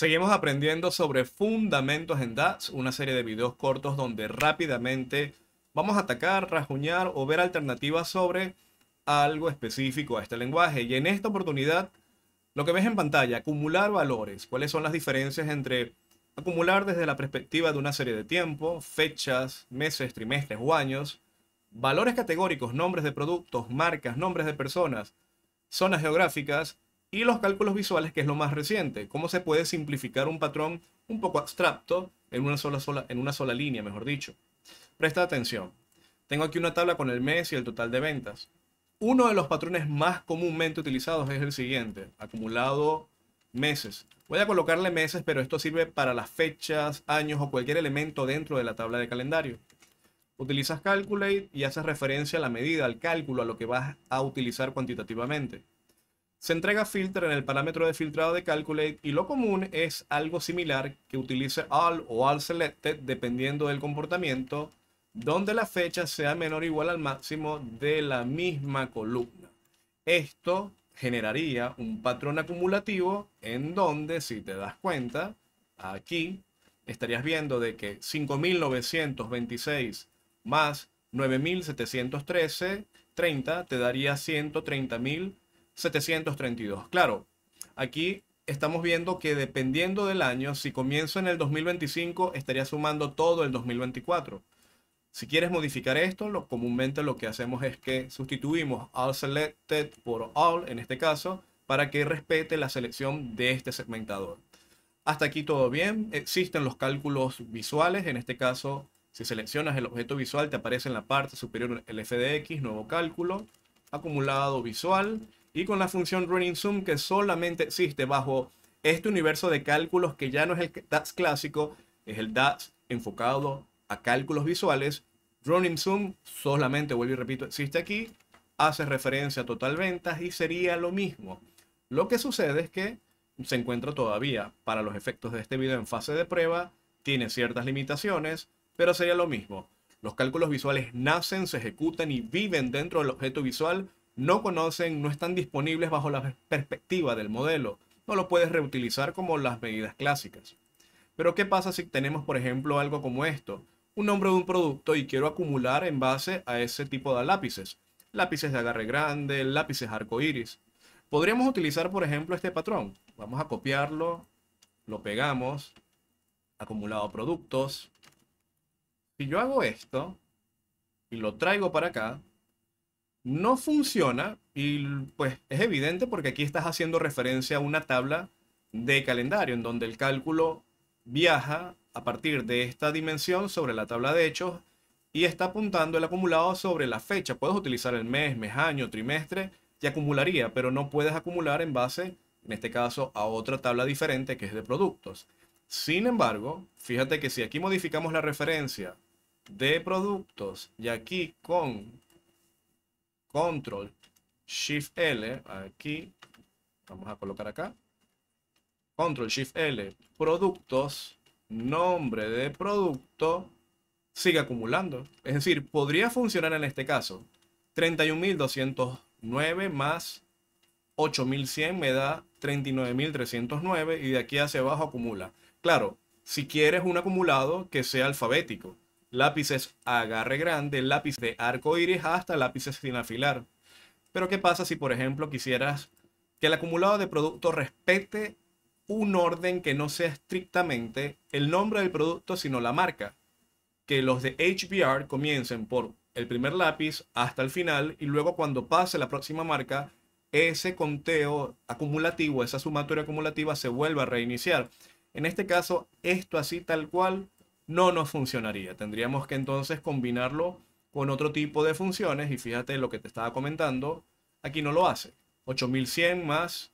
Seguimos aprendiendo sobre Fundamentos en DATS, una serie de videos cortos donde rápidamente vamos a atacar, rajuñar o ver alternativas sobre algo específico a este lenguaje. Y en esta oportunidad, lo que ves en pantalla, acumular valores. ¿Cuáles son las diferencias entre acumular desde la perspectiva de una serie de tiempo, fechas, meses, trimestres o años? Valores categóricos, nombres de productos, marcas, nombres de personas, zonas geográficas, y los cálculos visuales, que es lo más reciente. Cómo se puede simplificar un patrón un poco abstracto en una sola, sola, en una sola línea, mejor dicho. Presta atención. Tengo aquí una tabla con el mes y el total de ventas. Uno de los patrones más comúnmente utilizados es el siguiente, acumulado meses. Voy a colocarle meses, pero esto sirve para las fechas, años o cualquier elemento dentro de la tabla de calendario. Utilizas Calculate y haces referencia a la medida, al cálculo, a lo que vas a utilizar cuantitativamente. Se entrega filter en el parámetro de filtrado de calculate y lo común es algo similar que utilice all o all selected dependiendo del comportamiento donde la fecha sea menor o igual al máximo de la misma columna. Esto generaría un patrón acumulativo en donde, si te das cuenta, aquí estarías viendo de que 5.926 más 9.713, 30, te daría 130.000 732. Claro, aquí estamos viendo que dependiendo del año, si comienzo en el 2025, estaría sumando todo el 2024. Si quieres modificar esto, lo, comúnmente lo que hacemos es que sustituimos all selected por all, en este caso, para que respete la selección de este segmentador. Hasta aquí todo bien. Existen los cálculos visuales. En este caso, si seleccionas el objeto visual, te aparece en la parte superior el FDX, nuevo cálculo, acumulado visual y con la función running zoom que solamente existe bajo este universo de cálculos que ya no es el DAX clásico, es el DAX enfocado a cálculos visuales. Running zoom solamente, vuelvo y repito, existe aquí, hace referencia a total ventas y sería lo mismo. Lo que sucede es que se encuentra todavía para los efectos de este video en fase de prueba, tiene ciertas limitaciones, pero sería lo mismo. Los cálculos visuales nacen, se ejecutan y viven dentro del objeto visual no conocen, no están disponibles bajo la perspectiva del modelo. No lo puedes reutilizar como las medidas clásicas. Pero ¿qué pasa si tenemos, por ejemplo, algo como esto? Un nombre de un producto y quiero acumular en base a ese tipo de lápices. Lápices de agarre grande, lápices arcoíris. Podríamos utilizar, por ejemplo, este patrón. Vamos a copiarlo, lo pegamos, acumulado productos. Si yo hago esto y lo traigo para acá, no funciona y pues es evidente porque aquí estás haciendo referencia a una tabla de calendario en donde el cálculo viaja a partir de esta dimensión sobre la tabla de hechos y está apuntando el acumulado sobre la fecha. Puedes utilizar el mes, mes, año, trimestre y acumularía, pero no puedes acumular en base, en este caso, a otra tabla diferente que es de productos. Sin embargo, fíjate que si aquí modificamos la referencia de productos y aquí con control, shift L, aquí, vamos a colocar acá, control, shift L, productos, nombre de producto, sigue acumulando. Es decir, podría funcionar en este caso. 31.209 más 8.100 me da 39.309 y de aquí hacia abajo acumula. Claro, si quieres un acumulado que sea alfabético lápices agarre grande, lápiz de arco iris hasta lápices sin afilar. Pero ¿qué pasa si, por ejemplo, quisieras que el acumulado de productos respete un orden que no sea estrictamente el nombre del producto, sino la marca? Que los de HBR comiencen por el primer lápiz hasta el final y luego cuando pase la próxima marca, ese conteo acumulativo, esa sumatoria acumulativa se vuelva a reiniciar. En este caso, esto así tal cual no nos funcionaría. Tendríamos que entonces combinarlo con otro tipo de funciones y fíjate lo que te estaba comentando, aquí no lo hace. 8100 más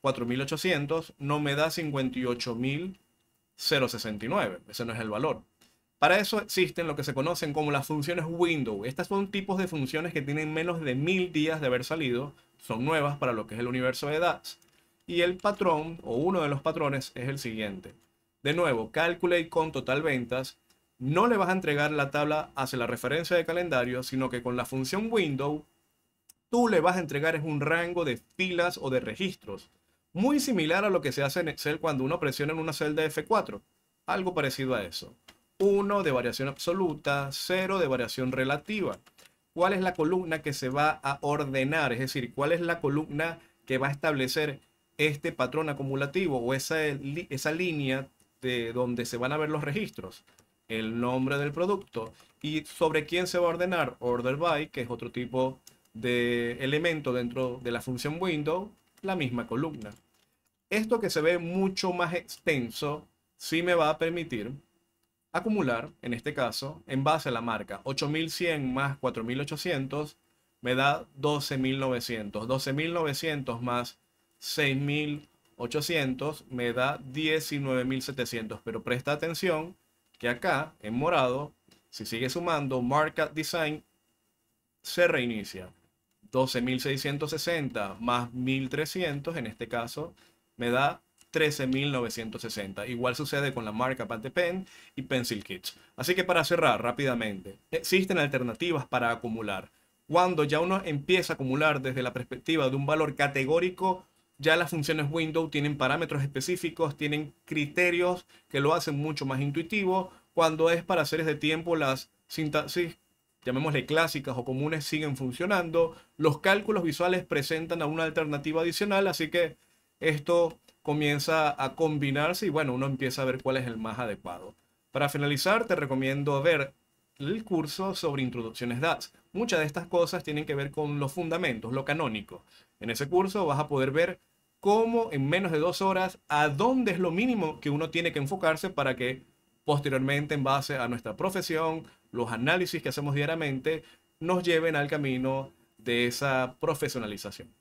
4800 no me da 58069, ese no es el valor. Para eso existen lo que se conocen como las funciones window. Estas son tipos de funciones que tienen menos de mil días de haber salido, son nuevas para lo que es el universo de DAX. Y el patrón o uno de los patrones es el siguiente. De nuevo, Calculate con Total Ventas no le vas a entregar la tabla hacia la referencia de calendario, sino que con la función window tú le vas a entregar un rango de filas o de registros, muy similar a lo que se hace en Excel cuando uno presiona en una celda F4, algo parecido a eso. 1 de variación absoluta, 0 de variación relativa. ¿Cuál es la columna que se va a ordenar? Es decir, ¿cuál es la columna que va a establecer este patrón acumulativo o esa, esa línea de donde se van a ver los registros, el nombre del producto y sobre quién se va a ordenar order by, que es otro tipo de elemento dentro de la función window, la misma columna. Esto que se ve mucho más extenso sí me va a permitir acumular, en este caso, en base a la marca, 8100 más 4800 me da 12900, 12900 más 6000 800 me da 19.700. Pero presta atención que acá en morado, si sigue sumando, marca design se reinicia. 12.660 más 1.300 en este caso me da 13.960. Igual sucede con la marca Pante Pen y Pencil Kits. Así que para cerrar rápidamente, existen alternativas para acumular. Cuando ya uno empieza a acumular desde la perspectiva de un valor categórico ya las funciones Windows tienen parámetros específicos, tienen criterios que lo hacen mucho más intuitivo. Cuando es para series de tiempo, las sintaxis, llamémosle clásicas o comunes, siguen funcionando. Los cálculos visuales presentan a una alternativa adicional, así que esto comienza a combinarse y bueno, uno empieza a ver cuál es el más adecuado. Para finalizar, te recomiendo ver el curso sobre introducciones DATS. Muchas de estas cosas tienen que ver con los fundamentos, lo canónico. En ese curso vas a poder ver cómo en menos de dos horas, a dónde es lo mínimo que uno tiene que enfocarse para que posteriormente, en base a nuestra profesión, los análisis que hacemos diariamente, nos lleven al camino de esa profesionalización.